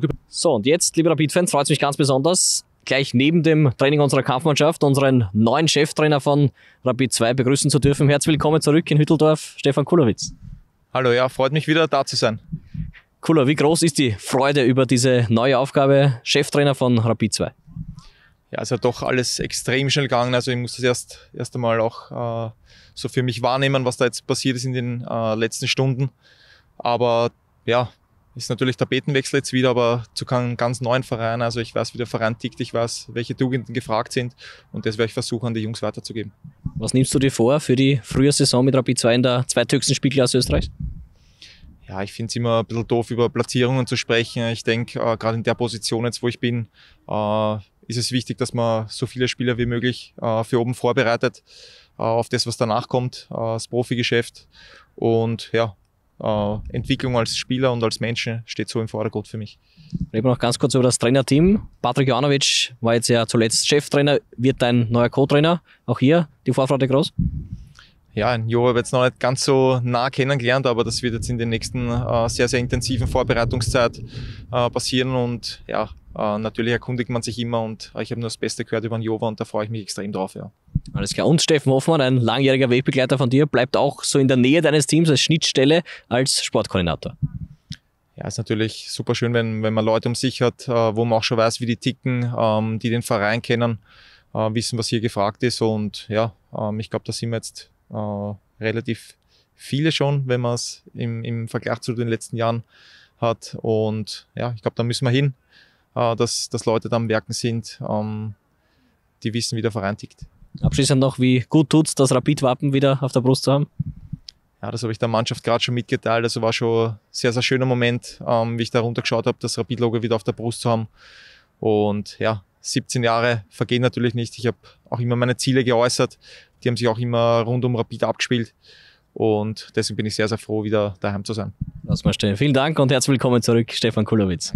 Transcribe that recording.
Stock So, und jetzt, liebe Rapid-Fans, freut es mich ganz besonders, gleich neben dem Training unserer Kampfmannschaft unseren neuen Cheftrainer von Rapid 2 begrüßen zu dürfen. Herzlich willkommen zurück in Hütteldorf, Stefan Kulowitz. Hallo, ja, freut mich wieder da zu sein. Kuller, wie groß ist die Freude über diese neue Aufgabe, Cheftrainer von Rapid 2? Ja, ist ja doch alles extrem schnell gegangen. Also ich muss das erst, erst einmal auch äh, so für mich wahrnehmen, was da jetzt passiert ist in den äh, letzten Stunden. Aber ja, ist natürlich Tapetenwechsel jetzt wieder, aber zu keinem ganz neuen Verein. Also ich weiß, wie der Verein tickt, ich weiß, welche Tugenden gefragt sind und das werde ich versuchen, an die Jungs weiterzugeben. Was nimmst du dir vor für die frühe Saison mit Rapid 2 in der zweithöchsten Spielklasse Österreichs? Ja, ich finde es immer ein bisschen doof, über Platzierungen zu sprechen. Ich denke, äh, gerade in der Position jetzt, wo ich bin, äh, ist es wichtig, dass man so viele Spieler wie möglich äh, für oben vorbereitet äh, auf das, was danach kommt, äh, das Profigeschäft. Und ja, äh, Entwicklung als Spieler und als Menschen steht so im Vordergrund für mich. Reden wir noch ganz kurz über das Trainerteam. Patrick Janovic war jetzt ja zuletzt Cheftrainer, wird dein neuer Co-Trainer. Auch hier die Vorfreude groß? Ja, Jo habe jetzt noch nicht ganz so nah kennengelernt, aber das wird jetzt in den nächsten äh, sehr, sehr intensiven Vorbereitungszeit äh, passieren und ja, äh, natürlich erkundigt man sich immer und ich habe nur das Beste gehört über den Jova und da freue ich mich extrem drauf, ja. Alles klar. Und Steffen Hoffmann, ein langjähriger Wegbegleiter von dir, bleibt auch so in der Nähe deines Teams als Schnittstelle, als Sportkoordinator. Ja, ist natürlich super schön, wenn, wenn man Leute um sich hat, äh, wo man auch schon weiß, wie die ticken, ähm, die den Verein kennen, äh, wissen, was hier gefragt ist. Und ja, ähm, ich glaube, da sind wir jetzt äh, relativ viele schon, wenn man es im, im Vergleich zu den letzten Jahren hat. Und ja, ich glaube, da müssen wir hin, dass, dass Leute da am Werken sind, ähm, die wissen, wie der Verein tickt. Abschließend noch, wie gut tut es, das Rapid-Wappen wieder auf der Brust zu haben? Ja, das habe ich der Mannschaft gerade schon mitgeteilt. Also war schon ein sehr, sehr schöner Moment, ähm, wie ich da runtergeschaut habe, das Rapid-Logo wieder auf der Brust zu haben. Und ja, 17 Jahre vergehen natürlich nicht. Ich habe auch immer meine Ziele geäußert. Die haben sich auch immer rund um Rapid abgespielt. Und deswegen bin ich sehr, sehr froh, wieder daheim zu sein. Lass mal stehen. Vielen Dank und herzlich willkommen zurück, Stefan Kulowitz.